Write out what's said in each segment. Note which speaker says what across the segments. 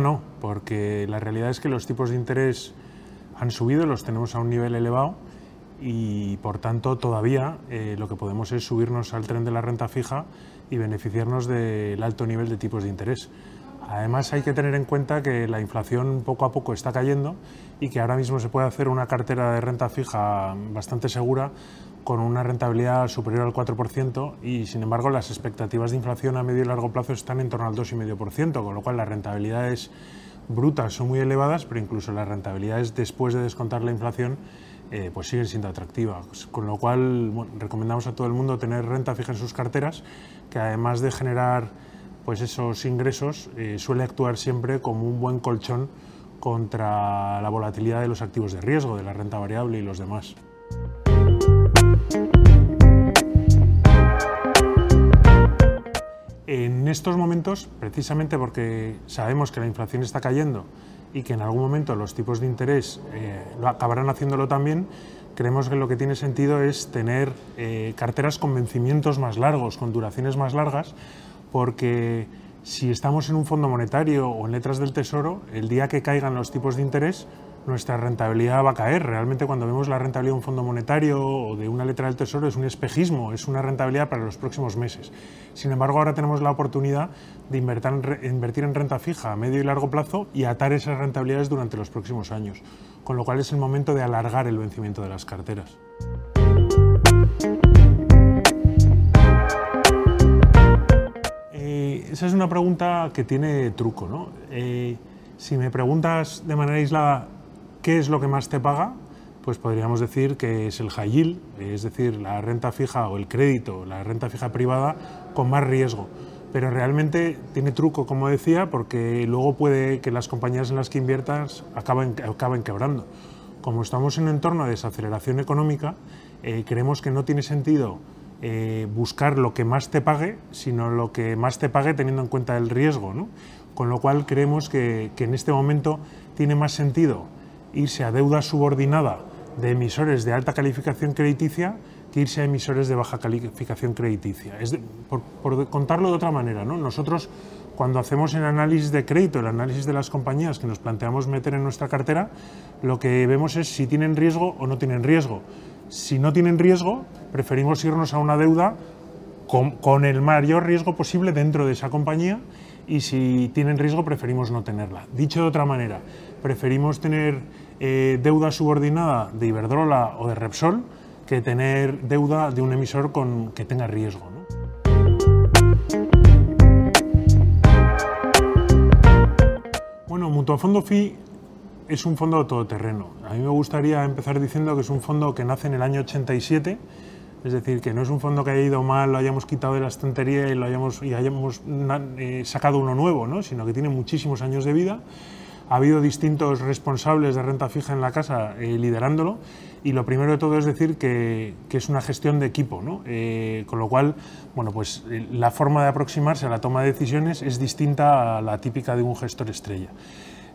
Speaker 1: no, porque la realidad es que los tipos de interés han subido, los tenemos a un nivel elevado y por tanto todavía eh, lo que podemos es subirnos al tren de la renta fija y beneficiarnos del alto nivel de tipos de interés. Además hay que tener en cuenta que la inflación poco a poco está cayendo y que ahora mismo se puede hacer una cartera de renta fija bastante segura con una rentabilidad superior al 4% y sin embargo las expectativas de inflación a medio y largo plazo están en torno al 2,5%, con lo cual las rentabilidades brutas son muy elevadas, pero incluso las rentabilidades después de descontar la inflación eh, pues siguen siendo atractivas. Con lo cual recomendamos a todo el mundo tener renta fija en sus carteras, que además de generar pues esos ingresos eh, suele actuar siempre como un buen colchón contra la volatilidad de los activos de riesgo, de la renta variable y los demás. En estos momentos, precisamente porque sabemos que la inflación está cayendo y que en algún momento los tipos de interés eh, acabarán haciéndolo también, creemos que lo que tiene sentido es tener eh, carteras con vencimientos más largos, con duraciones más largas, porque si estamos en un fondo monetario o en letras del tesoro, el día que caigan los tipos de interés, nuestra rentabilidad va a caer. Realmente cuando vemos la rentabilidad de un fondo monetario o de una letra del tesoro es un espejismo, es una rentabilidad para los próximos meses. Sin embargo, ahora tenemos la oportunidad de invertir en renta fija a medio y largo plazo y atar esas rentabilidades durante los próximos años, con lo cual es el momento de alargar el vencimiento de las carteras. esa es una pregunta que tiene truco, ¿no? Eh, si me preguntas de manera aislada qué es lo que más te paga, pues podríamos decir que es el high yield, es decir, la renta fija o el crédito, la renta fija privada con más riesgo. Pero realmente tiene truco, como decía, porque luego puede que las compañías en las que inviertas acaben, quebrando. Como estamos en un entorno de desaceleración económica, eh, creemos que no tiene sentido eh, buscar lo que más te pague, sino lo que más te pague teniendo en cuenta el riesgo. ¿no? Con lo cual creemos que, en este momento tiene más sentido irse a deuda subordinada de emisores de alta calificación crediticia que irse a emisores de baja calificación crediticia. Es por, por, contarlo de otra manera, ¿no? nosotros cuando hacemos el análisis de crédito, el análisis de las compañías que nos planteamos meter en nuestra cartera, lo que vemos es si tienen riesgo o no tienen riesgo si no tienen riesgo, preferimos irnos a una deuda con, el mayor riesgo posible dentro de esa compañía y si tienen riesgo preferimos no tenerla. Dicho de otra manera, preferimos tener eh, deuda subordinada de Iberdrola o de Repsol que tener deuda de un emisor que tenga riesgo. ¿no? Bueno, Fondo FI es un fondo todoterreno. A mí me gustaría empezar diciendo que es un fondo que nace en el año 87, es decir, que no es un fondo que haya ido mal, lo hayamos quitado de la estantería y, lo hayamos, y hayamos eh, sacado uno nuevo, sino que tiene muchísimos años de vida. Ha habido distintos responsables de renta fija en la casa eh, liderándolo y lo primero de todo es decir que, es una gestión de equipo, eh, con lo cual, bueno, pues la forma de aproximarse a la toma de decisiones es distinta a la típica de un gestor estrella.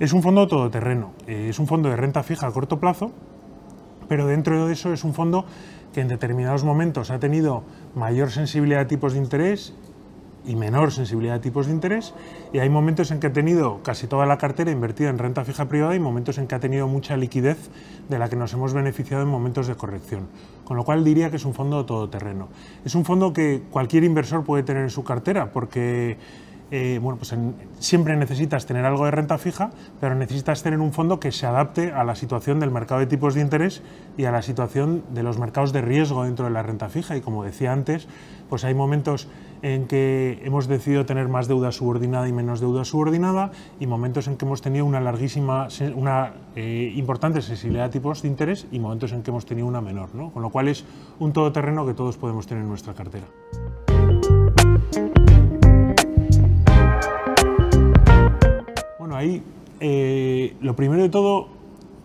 Speaker 1: Es un fondo todoterreno, eh, es un fondo de renta fija a corto plazo, pero dentro de eso es un fondo que en determinados momentos ha tenido mayor sensibilidad a tipos de interés y menor sensibilidad a tipos de interés y hay momentos en que ha tenido casi toda la cartera invertida en renta fija privada y momentos en que ha tenido mucha liquidez de la que nos hemos beneficiado en momentos de corrección. Con lo cual diría que es un fondo todoterreno. Es un fondo que cualquier inversor puede tener en su cartera porque eh, bueno, pues siempre necesitas tener algo de renta fija, pero necesitas tener un fondo que se adapte a la situación del mercado de tipos de interés y a la situación de los mercados de riesgo dentro de la renta fija. Y como decía antes, pues hay momentos en que hemos decidido tener más deuda subordinada y menos deuda subordinada y momentos en que hemos tenido una larguísima, una eh, importante sensibilidad a tipos de interés y momentos en que hemos tenido una menor, ¿no? Con lo cual es un todoterreno que todos podemos tener en nuestra cartera. Eh, lo primero de todo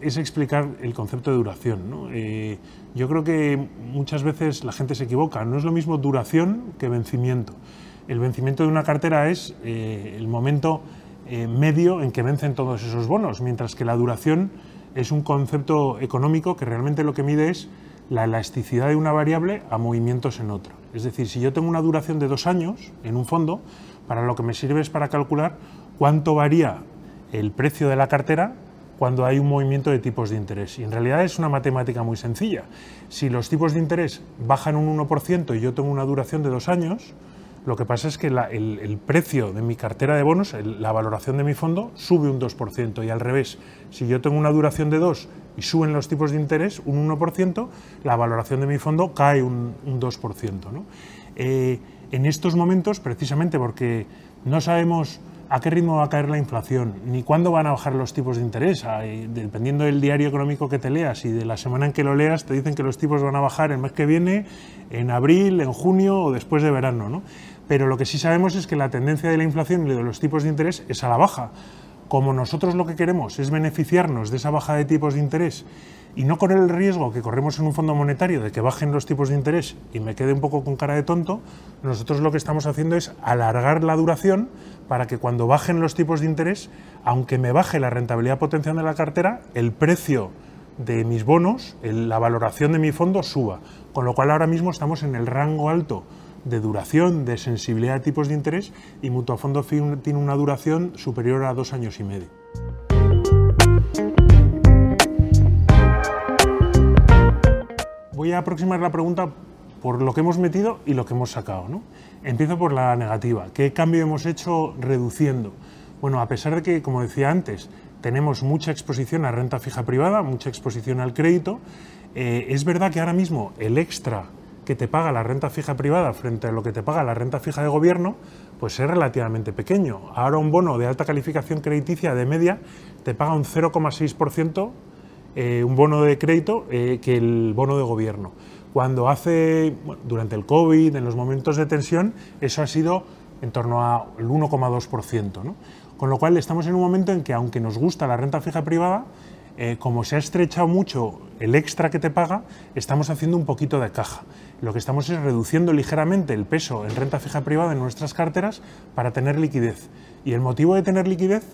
Speaker 1: es explicar el concepto de duración. Eh, yo creo que muchas veces la gente se equivoca. No es lo mismo duración que vencimiento. El vencimiento de una cartera es eh, el momento medio en que vencen todos esos bonos, mientras que la duración es un concepto económico que realmente lo que mide es la elasticidad de una variable a movimientos en otra. Es decir, si yo tengo una duración de dos años en un fondo, para lo que me sirve es para calcular cuánto varía el precio de la cartera cuando hay un movimiento de tipos de interés. Y en realidad es una matemática muy sencilla. Si los tipos de interés bajan un 1% y yo tengo una duración de dos años, lo que pasa es que el, precio de mi cartera de bonos, la valoración de mi fondo, sube un 2%. Y al revés, si yo tengo una duración de dos y suben los tipos de interés un 1%, la valoración de mi fondo cae un, 2%. ¿no? Eh, en estos momentos, precisamente porque no sabemos a qué ritmo va a caer la inflación, ni cuándo van a bajar los tipos de interés. Dependiendo del diario económico que te leas y de la semana en que lo leas, te dicen que los tipos van a bajar el mes que viene, en abril, en junio o después de verano. Pero lo que sí sabemos es que la tendencia de la inflación y de los tipos de interés es a la baja. Como nosotros lo que queremos es beneficiarnos de esa baja de tipos de interés y no correr el riesgo que corremos en un fondo monetario de que bajen los tipos de interés y me quede un poco con cara de tonto, nosotros lo que estamos haciendo es alargar la duración para que cuando bajen los tipos de interés, aunque me baje la rentabilidad potencial de la cartera, el precio de mis bonos, la valoración de mi fondo suba. Con lo cual ahora mismo estamos en el rango alto de duración, de sensibilidad a tipos de interés y Mutuafondo tiene una duración superior a dos años y medio. voy a aproximar la pregunta por lo que hemos metido y lo que hemos sacado. Empiezo por la negativa. ¿Qué cambio hemos hecho reduciendo? Bueno, a pesar de que, como decía antes, tenemos mucha exposición a renta fija privada, mucha exposición al crédito, eh, es verdad que ahora mismo el extra que te paga la renta fija privada frente a lo que te paga la renta fija de gobierno, pues es relativamente pequeño. Ahora un bono de alta calificación crediticia de media te paga un 0,6% eh, un bono de crédito eh, que el bono de gobierno. Cuando hace, durante el COVID, en los momentos de tensión, eso ha sido en torno al 1,2%. Con lo cual estamos en un momento en que, aunque nos gusta la renta fija privada, eh, como se ha estrechado mucho el extra que te paga, estamos haciendo un poquito de caja. Lo que estamos es reduciendo ligeramente el peso en renta fija privada en nuestras carteras para tener liquidez. Y el motivo de tener liquidez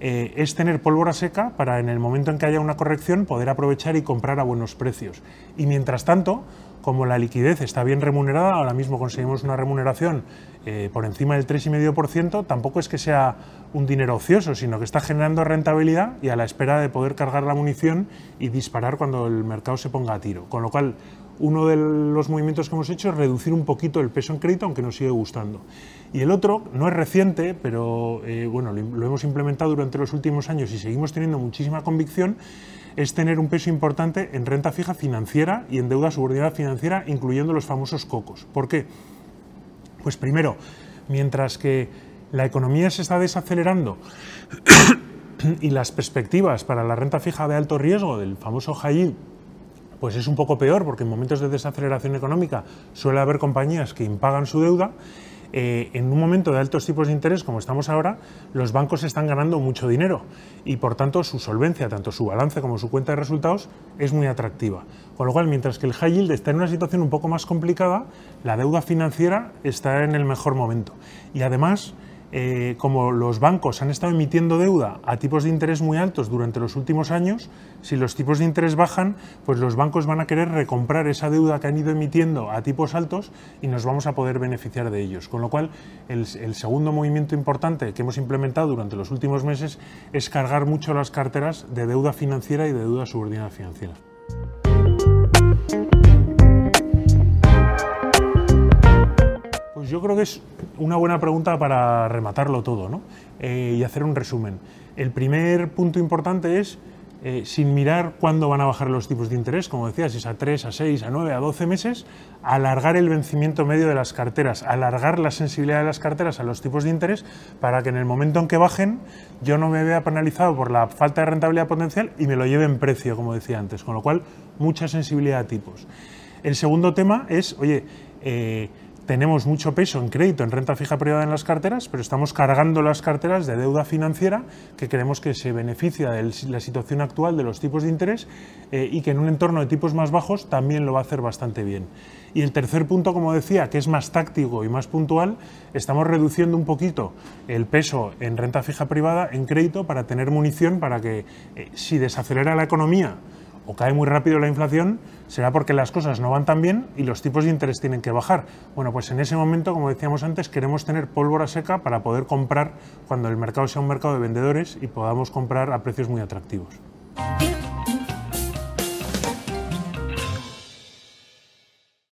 Speaker 1: eh, es tener pólvora seca para en el momento en que haya una corrección poder aprovechar y comprar a buenos precios. Y mientras tanto, como la liquidez está bien remunerada, ahora mismo conseguimos una remuneración eh, por encima del 3,5%, tampoco es que sea un dinero ocioso, sino que está generando rentabilidad y a la espera de poder cargar la munición y disparar cuando el mercado se ponga a tiro. Con lo cual, uno de los movimientos que hemos hecho es reducir un poquito el peso en crédito, aunque nos sigue gustando. Y el otro, no es reciente, pero eh, bueno, lo, hemos implementado durante los últimos años y seguimos teniendo muchísima convicción, es tener un peso importante en renta fija financiera y en deuda subordinada financiera, incluyendo los famosos cocos. ¿Por qué? Pues primero, mientras que la economía se está desacelerando y las perspectivas para la renta fija de alto riesgo, del famoso high pues es un poco peor porque en momentos de desaceleración económica suele haber compañías que impagan su deuda. Eh, en un momento de altos tipos de interés como estamos ahora, los bancos están ganando mucho dinero y por tanto su solvencia, tanto su balance como su cuenta de resultados, es muy atractiva. Con lo cual, mientras que el high yield está en una situación un poco más complicada, la deuda financiera está en el mejor momento. Y además, eh, como los bancos han estado emitiendo deuda a tipos de interés muy altos durante los últimos años, si los tipos de interés bajan, pues los bancos van a querer recomprar esa deuda que han ido emitiendo a tipos altos y nos vamos a poder beneficiar de ellos. Con lo cual, el, segundo movimiento importante que hemos implementado durante los últimos meses es cargar mucho las carteras de deuda financiera y de deuda subordinada financiera. Pues yo creo que es una buena pregunta para rematarlo todo ¿no? Eh, y hacer un resumen. El primer punto importante es, eh, sin mirar cuándo van a bajar los tipos de interés, como decías, es a 3, a 6, a 9, a 12 meses, alargar el vencimiento medio de las carteras, alargar la sensibilidad de las carteras a los tipos de interés para que en el momento en que bajen yo no me vea penalizado por la falta de rentabilidad potencial y me lo lleve en precio, como decía antes, con lo cual mucha sensibilidad a tipos. El segundo tema es, oye, eh, tenemos mucho peso en crédito, en renta fija privada en las carteras, pero estamos cargando las carteras de deuda financiera que creemos que se beneficia de la situación actual de los tipos de interés eh, y que en un entorno de tipos más bajos también lo va a hacer bastante bien. Y el tercer punto, como decía, que es más táctico y más puntual, estamos reduciendo un poquito el peso en renta fija privada, en crédito, para tener munición para que eh, si desacelera la economía, o cae muy rápido la inflación, será porque las cosas no van tan bien y los tipos de interés tienen que bajar. Bueno, pues en ese momento, como decíamos antes, queremos tener pólvora seca para poder comprar cuando el mercado sea un mercado de vendedores y podamos comprar a precios muy atractivos.